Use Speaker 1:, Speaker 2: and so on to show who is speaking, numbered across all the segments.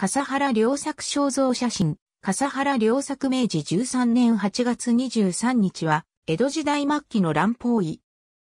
Speaker 1: 笠原良作肖像写真、笠原良作明治13年8月23日は、江戸時代末期の乱法位。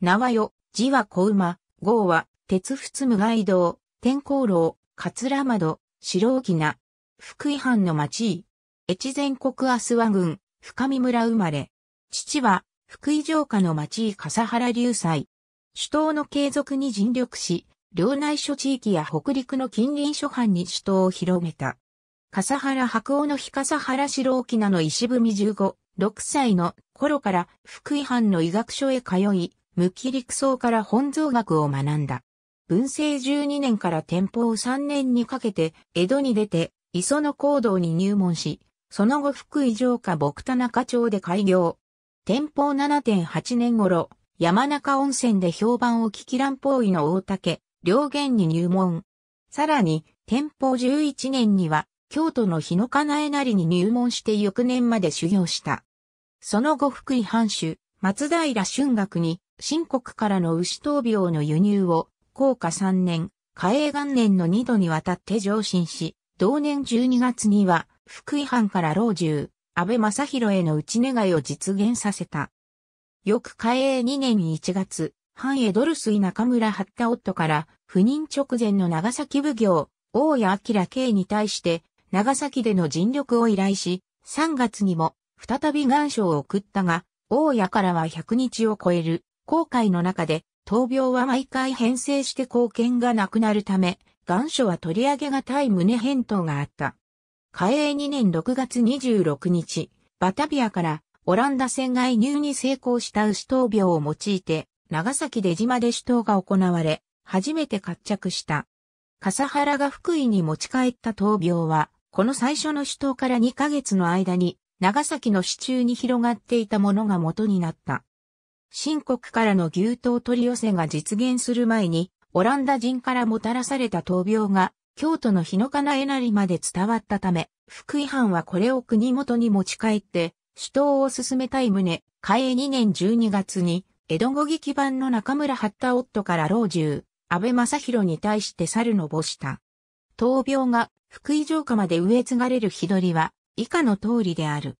Speaker 1: 名はよ、字は小馬、号は、鉄仏無街道、天候楼、桂窓、白沖な、福井藩の町越前国阿諏訪郡、深見村生まれ。父は、福井城下の町笠原流祭。首都の継続に尽力し、領内諸地域や北陸の近隣諸藩に首都を広めた。笠原白尾の日笠原白沖名の石踏み15、6歳の頃から福井藩の医学書へ通い、無気陸層から本草学を学んだ。文政12年から天保3年にかけて、江戸に出て、磯の行動に入門し、その後福井城下牧田中町で開業。天保7.8年頃、山中温泉で評判を聞き乱方位の大竹、両元に入門。さらに、天保11年には、京都の日野金えなりに入門して翌年まで修行した。その後福井藩主、松平春学に、新国からの牛闘病の輸入を、高下3年、嘉永元年の2度にわたって上申し、同年12月には、福井藩から老中、安倍正弘への内願いを実現させた。翌嘉永2年1月、藩エドルスイ中村八田夫から赴任直前の長崎奉行、大谷明慶に対して長崎での尽力を依頼し、3月にも再び願書を送ったが、大谷からは100日を超える後悔の中で、闘病は毎回編成して貢献がなくなるため、願書は取り上げがたい旨返答があった。嘉永2年6月26日、バタビアからオランダ船外入に成功した牛闘病を用いて、長崎出島で首刀が行われ、初めて活着した。笠原が福井に持ち帰った闘病は、この最初の首刀から2ヶ月の間に、長崎の支柱に広がっていたものが元になった。新国からの牛刀取り寄せが実現する前に、オランダ人からもたらされた闘病が、京都の日の金えなりまで伝わったため、福井藩はこれを国元に持ち帰って、首刀を進めたい旨、開営2年12月に、江戸語劇版の中村八田夫から老中、安倍正弘に対して猿の母した。闘病が福井城下まで植え継がれる日取りは以下の通りである。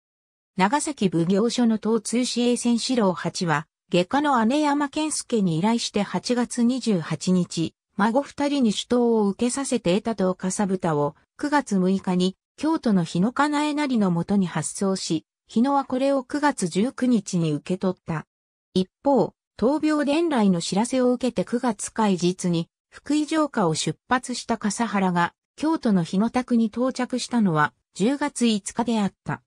Speaker 1: 長崎奉行所の東通市営船四郎八は、外科の姉山健介に依頼して8月28日、孫二人に首刀を受けさせて得たとかさぶたを9月6日に京都の日野かなえなりのもとに発送し、日野はこれを9月19日に受け取った。一方、闘病伝来の知らせを受けて9月開日に、福井城下を出発した笠原が、京都の日の宅に到着したのは、10月5日であった。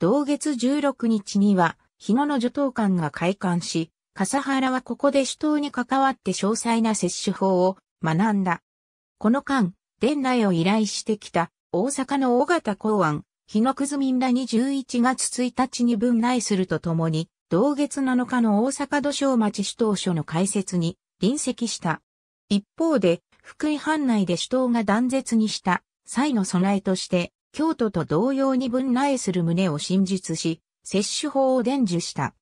Speaker 1: 同月16日には、日野の女党官が開館し、笠原はここで主党に関わって詳細な接種法を学んだ。この間、伝来を依頼してきた大阪の大型公安、日野くず民らに11月1日に分内するとともに、同月7日の大阪土庄町首都所の開設に隣席した。一方で、福井藩内で首都が断絶にした際の備えとして、京都と同様に分内する旨を真実し、接種法を伝授した。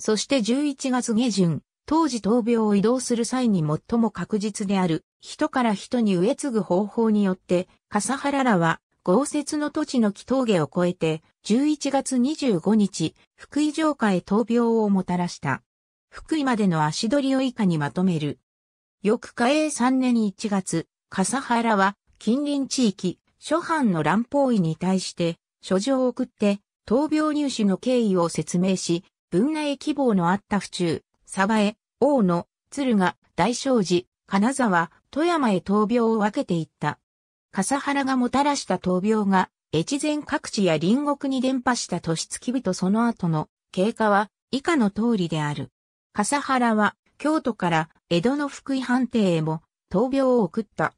Speaker 1: そして11月下旬、当時闘病を移動する際に最も確実である、人から人に植え継ぐ方法によって、笠原らは、豪雪の土地の木峠を越えて、11月25日、福井城下へ闘病をもたらした。福井までの足取りを以下にまとめる。翌火永3年1月、笠原は近隣地域、諸藩の乱法医に対して、書状を送って、闘病入手の経緯を説明し、文内希望のあった府中、鯖江、大野、鶴ヶ、大正寺、金沢、富山へ闘病を分けていった。笠原がもたらした闘病が、越前各地や隣国に伝播した都市付きと、その後の経過は以下の通りである。笠原は京都から江戸の福井藩邸へも闘病を送った。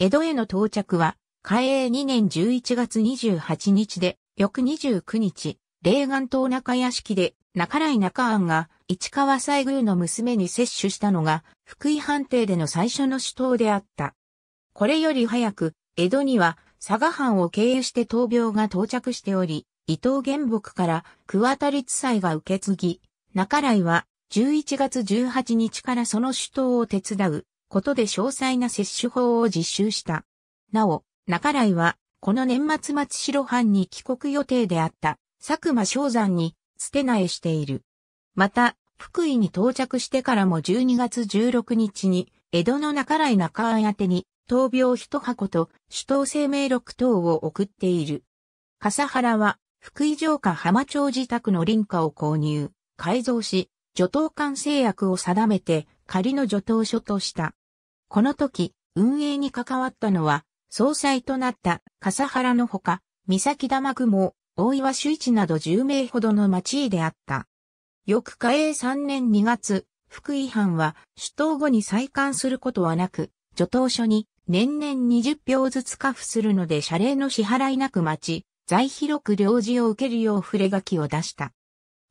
Speaker 1: 江戸への到着は、開永2年11月28日で、翌29日、霊岩島中屋敷で、中来中庵が、市川西宮の娘に接種したのが、福井藩邸での最初の首頭であった。これより早く、江戸には、佐賀藩を経由して闘病が到着しており、伊藤原木から桑田立祭が受け継ぎ、中来は11月18日からその首都を手伝うことで詳細な接種法を実習した。なお、中来はこの年末末白藩に帰国予定であった佐久間昭山に捨て苗している。また、福井に到着してからも12月16日に江戸の中来中や宛に闘病一箱と首都生命録等を送っている。笠原は、福井城下浜町自宅の林家を購入、改造し、除党管制約を定めて仮の除党書とした。この時、運営に関わったのは、総裁となった笠原のほか、三崎玉雲、大岩周一など10名ほどの町であった。翌嘉永3年2月、福井藩は、首都後に再刊することはなく、除党書に年々20票ずつ加付するので謝礼の支払いなく待ち、在広く領事を受けるよう触れ書きを出した。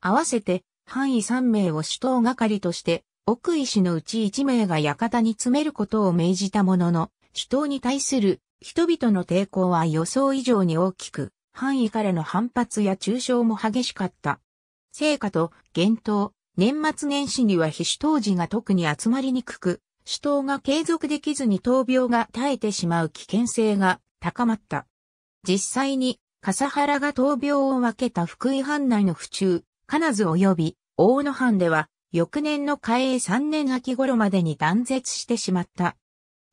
Speaker 1: 合わせて、範囲3名を首頭係として、奥医師のうち1名が館に詰めることを命じたものの、首頭に対する人々の抵抗は予想以上に大きく、範囲からの反発や中傷も激しかった。成果と、言動、年末年始には非主当時が特に集まりにくく、主党が継続できずに闘病が絶えてしまう危険性が高まった。実際に、笠原が闘病を分けた福井藩内の府中、金津及び大野藩では、翌年の海江3年秋頃までに断絶してしまった。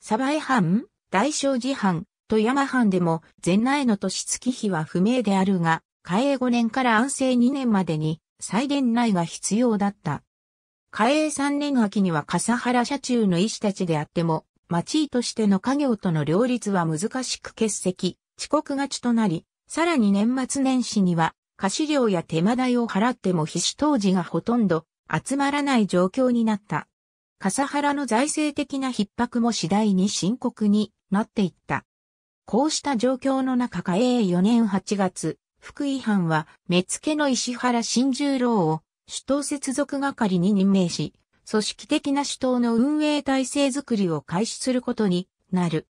Speaker 1: 鯖江藩、大正寺藩、富山藩でも前内の年月日は不明であるが、海江5年から安政2年までに再伝内が必要だった。嘉永三年秋には笠原社中の医師たちであっても、町医としての家業との両立は難しく欠席、遅刻がちとなり、さらに年末年始には、貸し料や手間代を払っても必死当時がほとんど集まらない状況になった。笠原の財政的な逼迫も次第に深刻になっていった。こうした状況の中、嘉永4年8月、福井藩は、目付の石原新十郎を首都接続係に任命し、組織的な首都の運営体制づくりを開始することになる。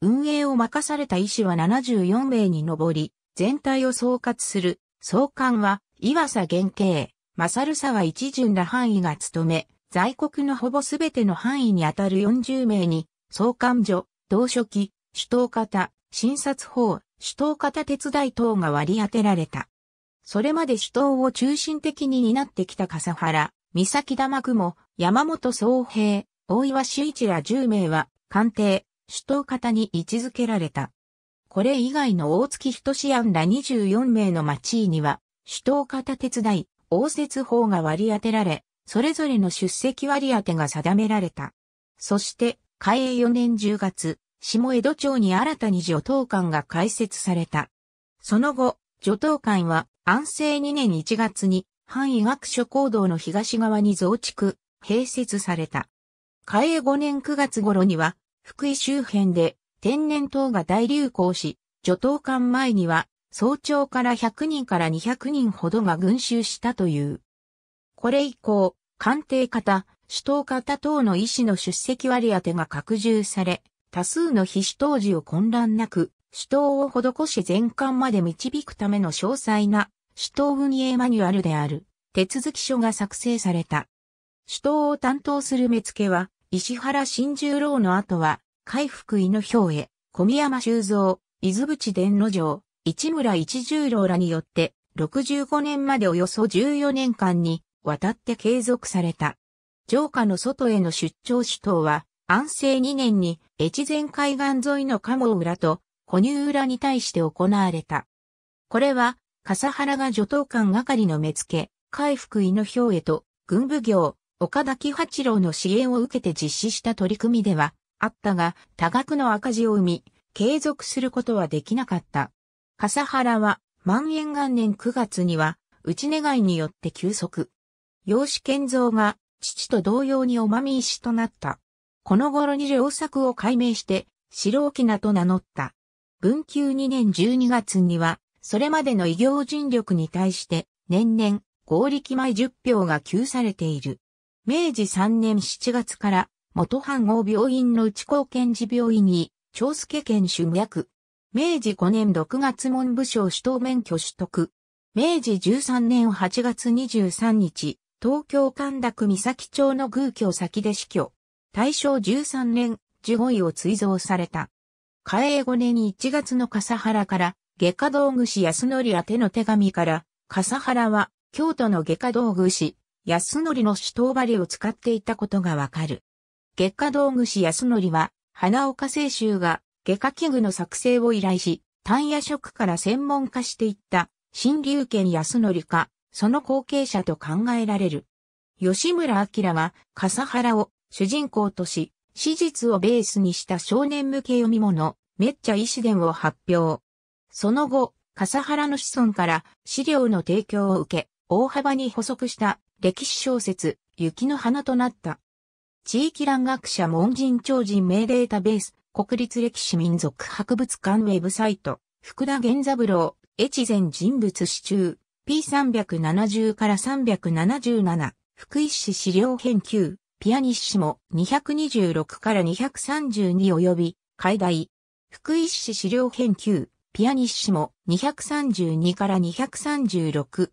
Speaker 1: 運営を任された医師は74名に上り、全体を総括する、総監は、岩佐玄慶、勝沢一巡ら範囲が務め、在国のほぼすべての範囲にあたる40名に、総監所、同書記、首都方、診察法、首都方手伝い等が割り当てられた。それまで主党を中心的に担ってきた笠原、三崎玉雲、山本総平、大岩修一ら10名は、官邸、主党方に位置づけられた。これ以外の大月人志案ら24名の町位には、主党方手伝い、応接法が割り当てられ、それぞれの出席割り当てが定められた。そして、開営4年10月、下江戸町に新たに女党官が開設された。その後、女党官は安政2年1月に、範医学書行動の東側に増築、併設された。開営5年9月頃には、福井周辺で天然痘が大流行し、除痘館前には、早朝から100人から200人ほどが群衆したという。これ以降、官邸方、首都方等の医師の出席割当てが拡充され、多数の非主当時を混乱なく、首都を施し全館まで導くための詳細な首都運営マニュアルである手続書が作成された。首都を担当する目付は、石原新十郎の後は、海福井の表へ、小宮山修造、伊豆淵伝の城、市村一十郎らによって、65年までおよそ14年間に、渡って継続された。城下の外への出張首都は、安政2年に、越前海岸沿いの鴨浦と、古乳浦に対して行われた。これは、笠原が女等官係の目付、海福井の兵へと、軍部業、岡田喜八郎の支援を受けて実施した取り組みでは、あったが、多額の赤字を生み、継続することはできなかった。笠原は、万延元年9月には、内願いによって休息。養子健造が、父と同様におまみ石となった。この頃に良作を改名して、白沖名と名乗った。文久2年12月には、それまでの異業尽力に対して、年々、合力米10票が給されている。明治3年7月から、元藩郷病院の内高検事病院に、長介研修役。明治5年6月文部省首都免許取得。明治13年8月23日、東京神田区三崎町の空居先で死去。大正13年、1五位を追贈された。嘉永5年1月の笠原から外科道具師安則宛ての手紙から、笠原は京都の外科道具師安則の手刀針を使っていたことがわかる。外科道具師安則は、花岡清州が外科器具の作成を依頼し、単野職から専門化していった新竜県安則か、その後継者と考えられる。吉村明は、笠原を主人公とし、史実をベースにした少年向け読み物、めっちゃ医師伝を発表。その後、笠原の子孫から資料の提供を受け、大幅に補足した歴史小説、雪の花となった。地域蘭学者門人超人名データベース、国立歴史民族博物館ウェブサイト、福田源三郎、越前人物史中、P370 から377、福井市資料研究、ピアニッシモ226から232及び、海大、福井市資料研究、ピアニッシモ232から236。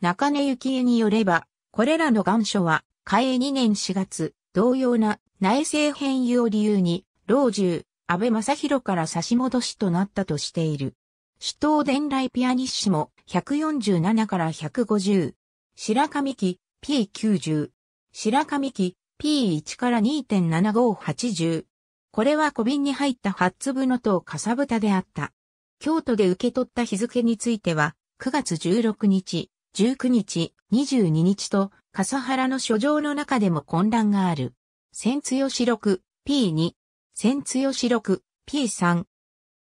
Speaker 1: 中根幸恵によれば、これらの願書は、開営2年4月、同様な内政変異を理由に、老中、安倍正弘から差し戻しとなったとしている。首都伝来ピアニッシモ147から150。白上期 P90。白上期 P1 から2.7580。これは小瓶に入った8粒のとかさぶたであった。京都で受け取った日付については、9月16日、19日、22日と、笠原の書状の中でも混乱がある。千津吉六 P2、千津吉六 P3。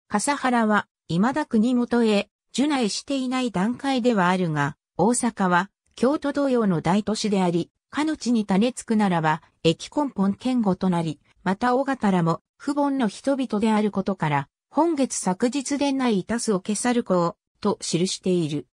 Speaker 1: 笠原は、未だ国元へ、受内していない段階ではあるが、大阪は、京都同様の大都市であり、かの地に種付くならば、駅根本堅固となり、また大型らも、不凡の人々であることから、本月昨日でないイタスを消さるを、と記している。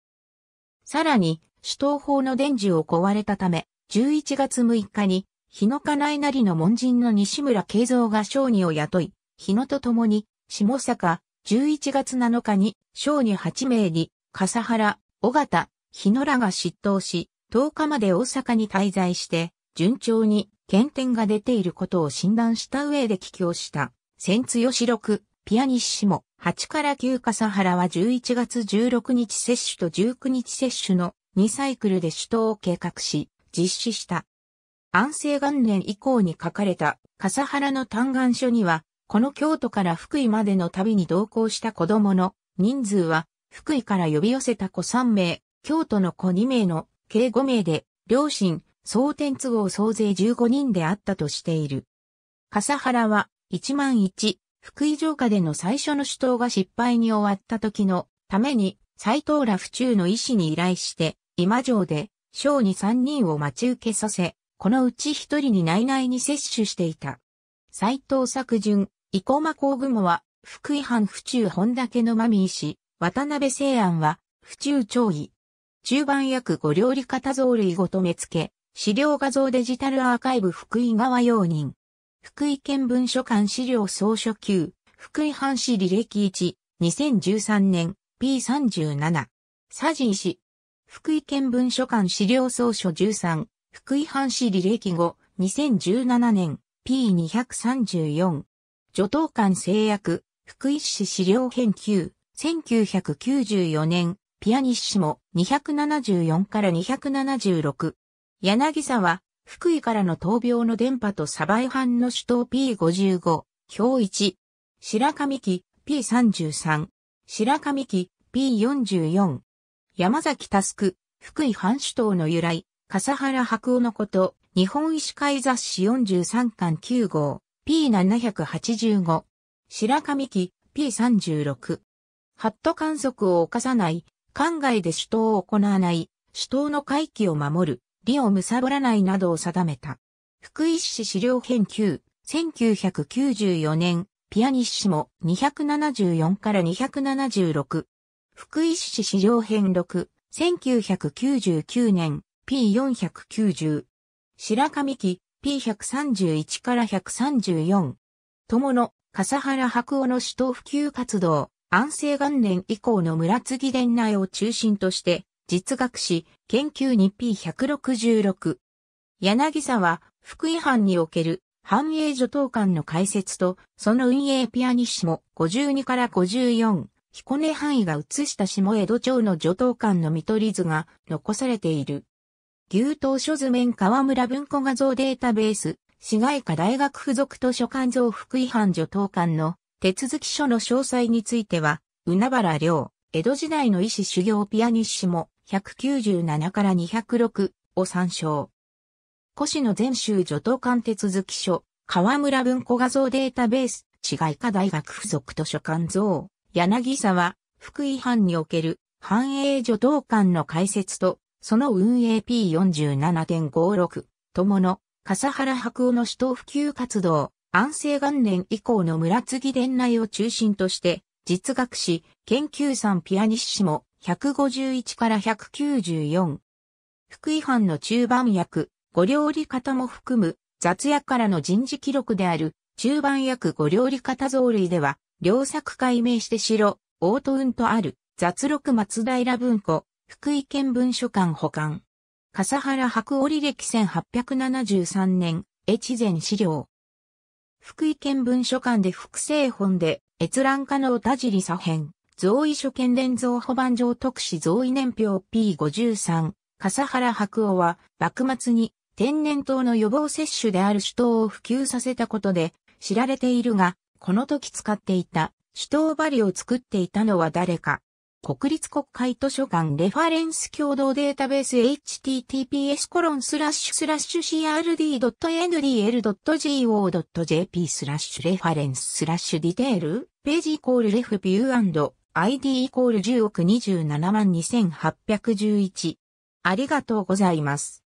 Speaker 1: さらに、首都法の伝授を壊れたため、11月6日に、日野家内なりの門人の西村慶三が小児を雇い、日野と共に、下坂、11月7日に、小児8名に、笠原、尾形、日野らが執刀し、10日まで大阪に滞在して、順調に、検点が出ていることを診断した上で帰郷した、千津吉六、ピアニッシモ、8から9笠原は11月16日接種と19日接種の2サイクルで首都を計画し、実施した。安政元年以降に書かれた笠原の嘆願書には、この京都から福井までの旅に同行した子供の人数は、福井から呼び寄せた子3名、京都の子2名の計5名で、両親、総天都合総勢15人であったとしている。笠原は、1万1、福井城下での最初の主頭が失敗に終わった時のために、斎藤ら府中の医師に依頼して、今城で、小に3人を待ち受けさせ、このうち1人に内々に摂取していた。斎藤作順、生駒工雲は、福井藩府中本岳のマミー氏、渡辺聖安は、府中長医。中盤役五料理方造類ごと目付、資料画像デジタルアーカイブ福井川用人。福井県文書館資料総書級、福井藩士履歴1、2013年、P37。佐治医師。福井県文書館資料総書13、福井藩士履歴5、2017年、P234。助東館制約、福井市資料編究、1994年、ピアニッシモ274から276。柳沢、福井からの闘病の電波とサバイ藩の首都 P55、表1、白神記 P33、白神記 P44、山崎タスク、福井藩首都の由来、笠原白夫のこと、日本医師会雑誌43巻9号、P785、白神記 P36、ハット観測を犯さない、灌外で首都を行わない、首都の回帰を守る、利を貪らないなどを定めた。福井市資料編9、1994年、ピアニッシモ274から276。福井市資料編6、1999年、P490。白神記 P131 から134。友の笠原白夫の首都普及活動、安政元年以降の村継伝内を中心として、実学史、研究に P166。柳沢、福井藩における繁栄助等館の解説と、その運営ピアニッシモ52から54、彦根範囲が移した下江戸町の助等館の見取り図が残されている。牛刀書図面河村文庫画像データベース、市街科大学附属図書館像福井藩助等館の手続き書の詳細については、海原良、江戸時代の医師修行ピアニッシモ197から206を参照。古市の全州助頭館手続書、河村文庫画像データベース、違い科大学附属図書館像、柳沢、福井藩における繁栄助頭館の解説と、その運営 P47.56、友の、笠原白夫の首都普及活動、安政元年以降の村継伝内を中心として、実学士、研究んピアニッシモ、151から194。福井藩の中盤役、ご料理方も含む雑屋からの人事記録である中盤役ご料理方増類では、両作解明して城、大戸運とある雑録松平文庫、福井県文書館保管。笠原白織歴1873年、越前資料。福井県文書館で複製本で、閲覧可能田尻左編。増位所見連贈保番上特使増位年表 P53、笠原白雄は、幕末に天然痘の予防接種である首都を普及させたことで知られているが、この時使っていた都。バ針を作っていたのは誰か。国立国会図書館レファレンス共同データベース https コロンスラッシュスラッシュ crd.ndl.go.jp スラッシュレファレンススラッシュディテールページイコールレフビュー ID イコール10億27万2811。ありがとうございます。